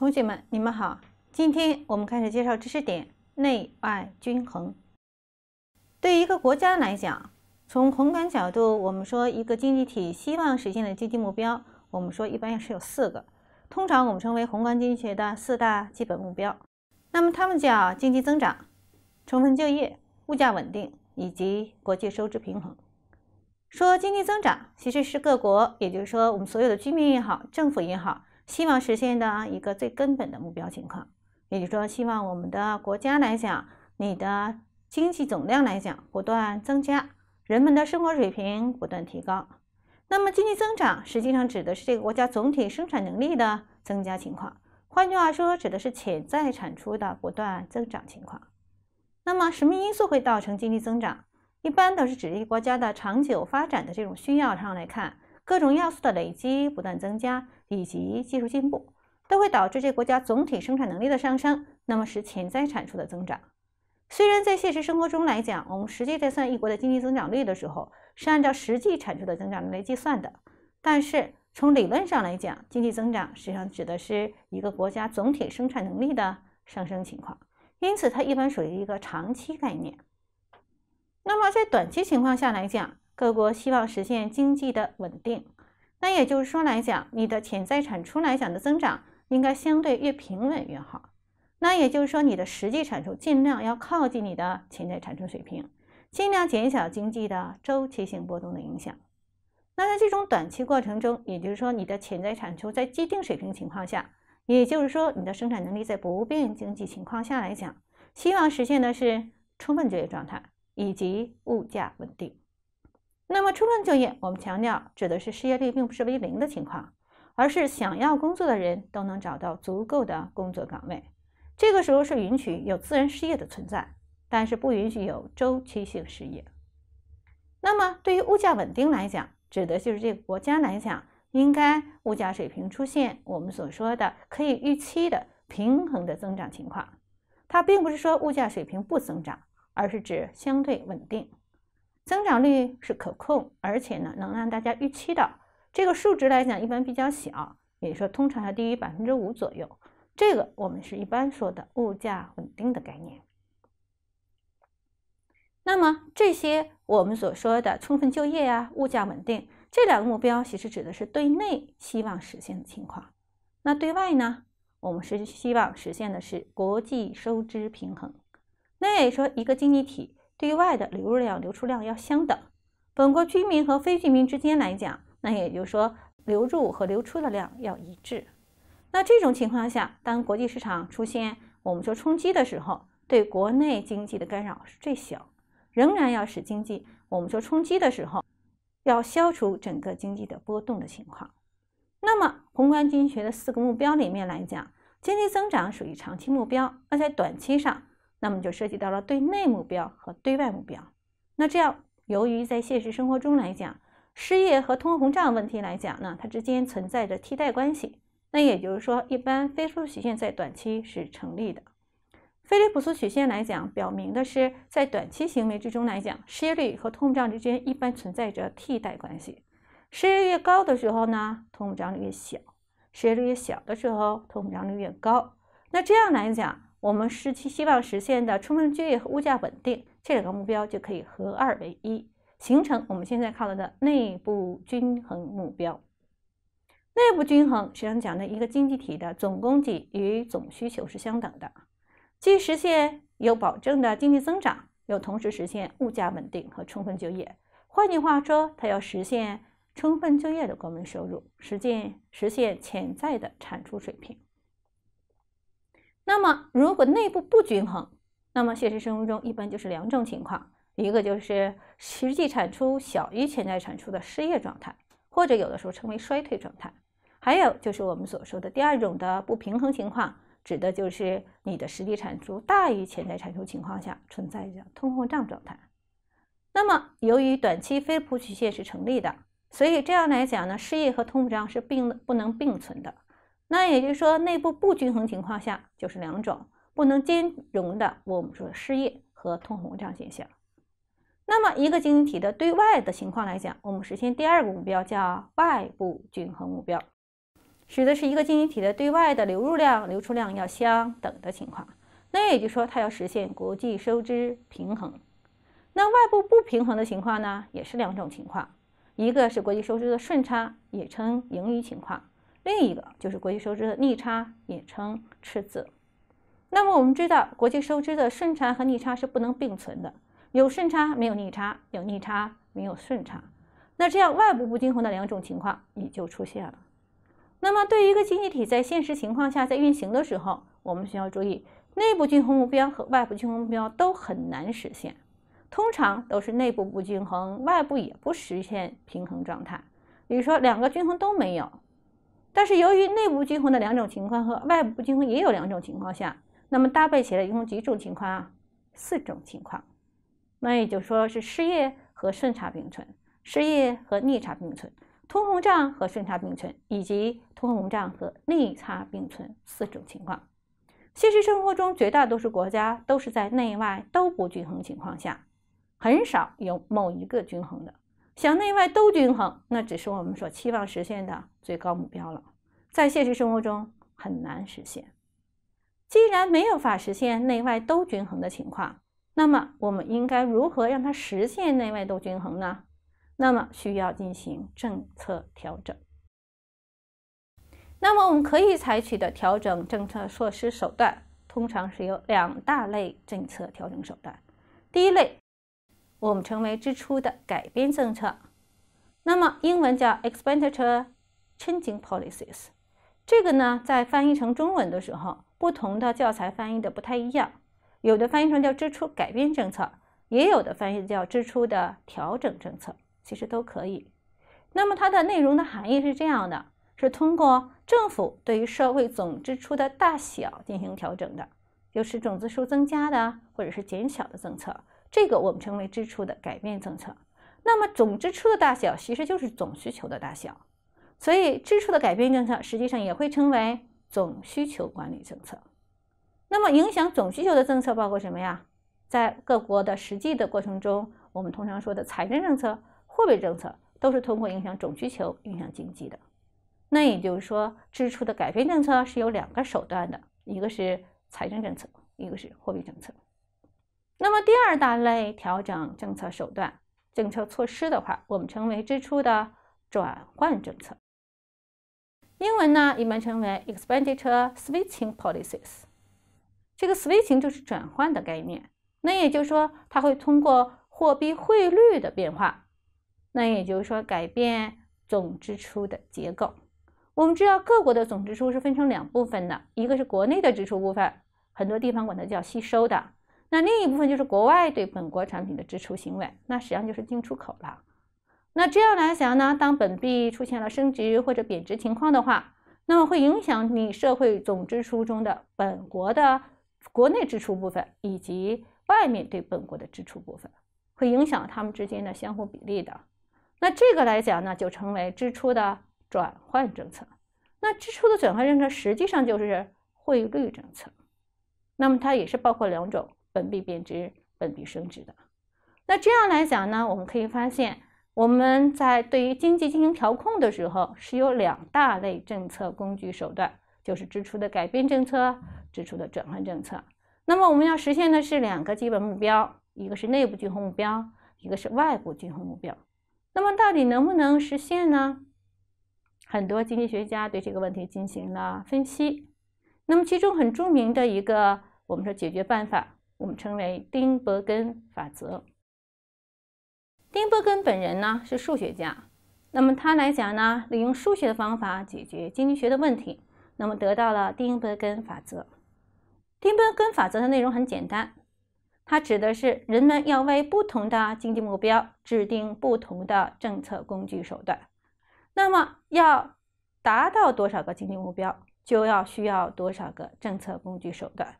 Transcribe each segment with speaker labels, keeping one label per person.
Speaker 1: 同学们，你们好。今天我们开始介绍知识点：内外均衡。对于一个国家来讲，从宏观角度，我们说一个经济体希望实现的经济目标，我们说一般是有四个，通常我们称为宏观经济学的四大基本目标。那么，他们叫经济增长、充分就业、物价稳定以及国际收支平衡。说经济增长，其实是各国，也就是说我们所有的居民也好，政府也好。希望实现的一个最根本的目标情况，也就是说，希望我们的国家来讲，你的经济总量来讲不断增加，人们的生活水平不断提高。那么，经济增长实际上指的是这个国家总体生产能力的增加情况，换句话说，指的是潜在产出的不断增长情况。那么，什么因素会造成经济增长？一般都是指一个国家的长久发展的这种需要上来看。各种要素的累积不断增加，以及技术进步，都会导致这国家总体生产能力的上升，那么是潜在产出的增长。虽然在现实生活中来讲，我们实际在算一国的经济增长率的时候，是按照实际产出的增长率来计算的，但是从理论上来讲，经济增长实际上指的是一个国家总体生产能力的上升情况，因此它一般属于一个长期概念。那么在短期情况下来讲，各国希望实现经济的稳定，那也就是说来讲，你的潜在产出来讲的增长应该相对越平稳越好。那也就是说，你的实际产出尽量要靠近你的潜在产出水平，尽量减小经济的周期性波动的影响。那在这种短期过程中，也就是说，你的潜在产出在既定水平情况下，也就是说，你的生产能力在不变经济情况下来讲，希望实现的是充分就业状态以及物价稳定。那么充分就业，我们强调指的是失业率并不是为零的情况，而是想要工作的人都能找到足够的工作岗位。这个时候是允许有自然失业的存在，但是不允许有周期性失业。那么对于物价稳定来讲，指的就是这个国家来讲，应该物价水平出现我们所说的可以预期的平衡的增长情况。它并不是说物价水平不增长，而是指相对稳定。增长率是可控，而且呢能让大家预期的这个数值来讲，一般比较小，也就说通常要低于百分之五左右。这个我们是一般说的物价稳定的概念。那么这些我们所说的充分就业呀、物价稳定这两个目标，其实指的是对内希望实现的情况。那对外呢，我们是希望实现的是国际收支平衡。那也说一个经济体。对外的流入量、流出量要相等，本国居民和非居民之间来讲，那也就是说流入和流出的量要一致。那这种情况下，当国际市场出现我们说冲击的时候，对国内经济的干扰是最小。仍然要使经济我们说冲击的时候，要消除整个经济的波动的情况。那么，宏观经济学的四个目标里面来讲，经济增长属于长期目标，那在短期上。那么就涉及到了对内目标和对外目标。那这样，由于在现实生活中来讲，失业和通货膨胀问题来讲呢，它之间存在着替代关系。那也就是说，一般非利普曲线在短期是成立的。菲利普斯曲线来讲，表明的是在短期行为之中来讲，失业率和通胀之间一般存在着替代关系。失业率越高的时候呢，通胀率越小；失业率越小的时候，通胀率越高。那这样来讲。我们是期希望实现的充分就业和物价稳定这两个目标就可以合二为一，形成我们现在看到的内部均衡目标。内部均衡实际上讲的一个经济体的总供给与总需求是相等的，既实现有保证的经济增长，又同时实现物价稳定和充分就业。换句话说，它要实现充分就业的国民收入，实现实现潜在的产出水平。那么，如果内部不均衡，那么现实生活中一般就是两种情况：一个就是实际产出小于潜在产出的失业状态，或者有的时候称为衰退状态；还有就是我们所说的第二种的不平衡情况，指的就是你的实际产出大于潜在产出情况下存在着通货胀状态。那么，由于短期非普曲线是成立的，所以这样来讲呢，失业和通货胀是并不能并存的。那也就是说，内部不均衡情况下就是两种不能兼容的，我们说失业和通货膨胀现象。那么一个经济体的对外的情况来讲，我们实现第二个目标叫外部均衡目标，使得是一个经济体的对外的流入量流出量要相等的情况。那也就是说，它要实现国际收支平衡。那外部不平衡的情况呢，也是两种情况，一个是国际收支的顺差，也称盈余情况。另一个就是国际收支的逆差，也称赤字。那么我们知道，国际收支的顺差和逆差是不能并存的，有顺差没有逆差，有逆差没有顺差。那这样外部不均衡的两种情况也就出现了。那么对于一个经济体在现实情况下在运行的时候，我们需要注意，内部均衡目标和外部均衡目标都很难实现，通常都是内部不均衡，外部也不实现平衡状态，比如说两个均衡都没有。但是由于内部均衡的两种情况和外部均衡也有两种情况下，那么搭配起来一共几种情况啊？四种情况。那也就说是失业和顺差并存，失业和逆差并存，通货胀和顺差并存，以及通货胀和逆差并存四种情况。现实生活中，绝大多数国家都是在内外都不均衡情况下，很少有某一个均衡的。想内外都均衡，那只是我们所期望实现的最高目标了，在现实生活中很难实现。既然没有法实现内外都均衡的情况，那么我们应该如何让它实现内外都均衡呢？那么需要进行政策调整。那么我们可以采取的调整政策措施手段，通常是有两大类政策调整手段。第一类。我们称为支出的改变政策，那么英文叫 expenditure changing policies。这个呢，在翻译成中文的时候，不同的教材翻译的不太一样，有的翻译成叫支出改变政策，也有的翻译叫支出的调整政策，其实都可以。那么它的内容的含义是这样的：是通过政府对于社会总支出的大小进行调整的，就是总支出增加的或者是减小的政策。这个我们称为支出的改变政策。那么总支出的大小其实就是总需求的大小，所以支出的改变政策实际上也会称为总需求管理政策。那么影响总需求的政策包括什么呀？在各国的实际的过程中，我们通常说的财政政策、货币政策都是通过影响总需求、影响经济的。那也就是说，支出的改变政策是有两个手段的，一个是财政政策，一个是货币政策。那么第二大类调整政策手段、政策措施的话，我们称为支出的转换政策。英文呢一般称为 expenditure switching policies。这个 switching 就是转换的概念。那也就是说，它会通过货币汇率的变化，那也就是说改变总支出的结构。我们知道，各国的总支出是分成两部分的，一个是国内的支出部分，很多地方管它叫吸收的。那另一部分就是国外对本国产品的支出行为，那实际上就是进出口了。那这样来讲呢，当本币出现了升值或者贬值情况的话，那么会影响你社会总支出中的本国的国内支出部分，以及外面对本国的支出部分，会影响它们之间的相互比例的。那这个来讲呢，就成为支出的转换政策。那支出的转换政策实际上就是汇率政策。那么它也是包括两种。本币贬值，本币升值的。那这样来讲呢，我们可以发现，我们在对于经济进行调控的时候，是有两大类政策工具手段，就是支出的改变政策，支出的转换政策。那么我们要实现的是两个基本目标，一个是内部均衡目标，一个是外部均衡目标。那么到底能不能实现呢？很多经济学家对这个问题进行了分析。那么其中很著名的一个，我们说解决办法。我们称为丁伯根法则。丁伯根本人呢是数学家，那么他来讲呢，利用数学的方法解决经济学的问题，那么得到了丁伯根法则。丁伯根法则的内容很简单，它指的是人们要为不同的经济目标制定不同的政策工具手段。那么要达到多少个经济目标，就要需要多少个政策工具手段。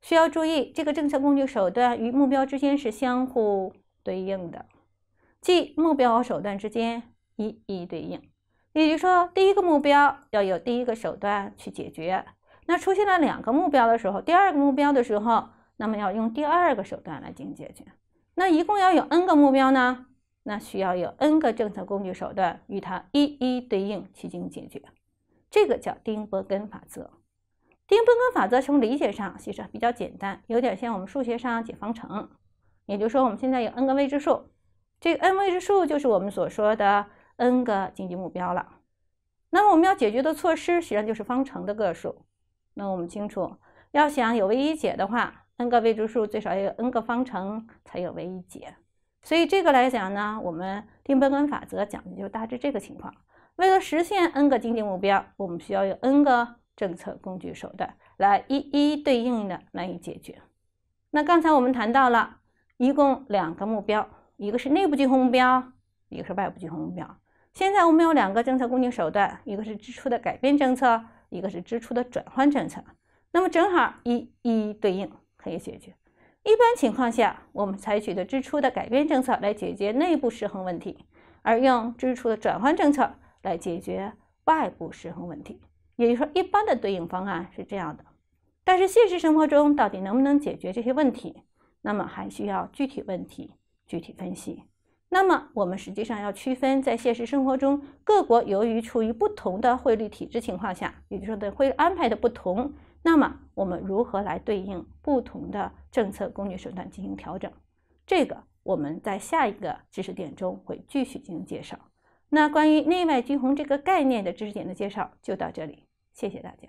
Speaker 1: 需要注意，这个政策工具手段与目标之间是相互对应的，即目标和手段之间一一对应。也就是说，第一个目标要有第一个手段去解决。那出现了两个目标的时候，第二个目标的时候，那么要用第二个手段来进行解决。那一共要有 n 个目标呢？那需要有 n 个政策工具手段与它一一对应去进行解决。这个叫丁伯根法则。定根根法则从理解上其实比较简单，有点像我们数学上解方程。也就是说，我们现在有 n 个未知数，这个 n 未知数就是我们所说的 n 个经济目标了。那么我们要解决的措施，实际上就是方程的个数。那我们清楚，要想有唯一解的话，n 个未知数最少要有 n 个方程才有唯一解。所以这个来讲呢，我们定根根法则讲的就大致这个情况。为了实现 n 个经济目标，我们需要有 n 个。政策工具手段来一一对应的难以解决。那刚才我们谈到了，一共两个目标，一个是内部均衡目标，一个是外部均衡目标。现在我们有两个政策工具手段，一个是支出的改变政策，一个是支出的转换政策。那么正好一一对应可以解决。一般情况下，我们采取的支出的改变政策来解决内部失衡问题，而用支出的转换政策来解决外部失衡问题。也就是说，一般的对应方案是这样的，但是现实生活中到底能不能解决这些问题，那么还需要具体问题具体分析。那么我们实际上要区分，在现实生活中，各国由于处于不同的汇率体制情况下，也就是说的汇率安排的不同，那么我们如何来对应不同的政策工具手段进行调整？这个我们在下一个知识点中会继续进行介绍。那关于内外均衡这个概念的知识点的介绍就到这里。谢谢大家。